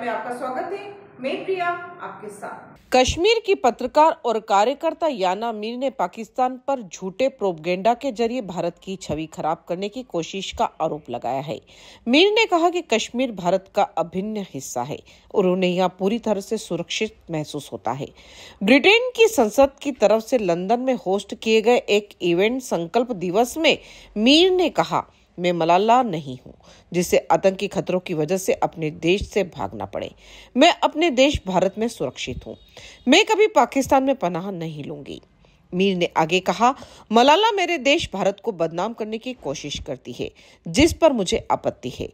में आपका स्वागत है मैं प्रिया आपके साथ कश्मीर की पत्रकार और कार्यकर्ता याना मीर ने पाकिस्तान पर झूठे प्रोपगेंडा के जरिए भारत की छवि खराब करने की कोशिश का आरोप लगाया है मीर ने कहा कि कश्मीर भारत का अभिन्न हिस्सा है और उन्हें यहाँ पूरी तरह से सुरक्षित महसूस होता है ब्रिटेन की संसद की तरफ से लंदन में होस्ट किए गए एक इवेंट संकल्प दिवस में मीर ने कहा मैं मलाला नहीं हूँ जिसे आतंकी खतरों की वजह से अपने देश से भागना पड़े मैं अपने देश भारत में सुरक्षित हूँ मैं कभी पाकिस्तान में पनाह नहीं लूंगी मीर ने आगे कहा मलाला मेरे देश भारत को बदनाम करने की कोशिश करती है जिस पर मुझे आपत्ति है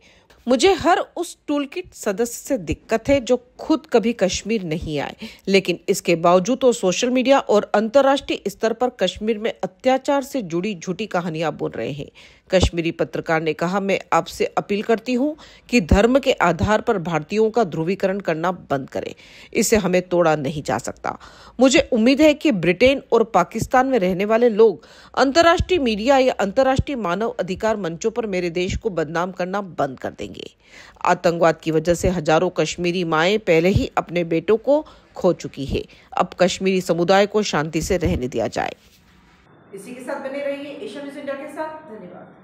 मुझे हर उस टूलकिट सदस्य से दिक्कत है जो खुद कभी कश्मीर नहीं आए लेकिन इसके बावजूद वो सोशल मीडिया और अंतर्राष्ट्रीय स्तर पर कश्मीर में अत्याचार से जुड़ी झूठी कहानियां बोल रहे हैं कश्मीरी पत्रकार ने कहा मैं आपसे अपील करती हूं कि धर्म के आधार पर भारतीयों का ध्रुवीकरण करना बंद करें इसे हमें तोड़ा नहीं जा सकता मुझे उम्मीद है कि ब्रिटेन और पाकिस्तान में रहने वाले लोग अंतर्राष्ट्रीय मीडिया या अंतर्राष्ट्रीय मानव अधिकार मंचों पर मेरे देश को बदनाम करना बंद कर देंगे जाएंगे आतंकवाद की वजह से हजारों कश्मीरी माएँ पहले ही अपने बेटों को खो चुकी है अब कश्मीरी समुदाय को शांति से रहने दिया जाए इसी के साथ बने रहिए एशिया न्यूज इंडिया के साथ धन्यवाद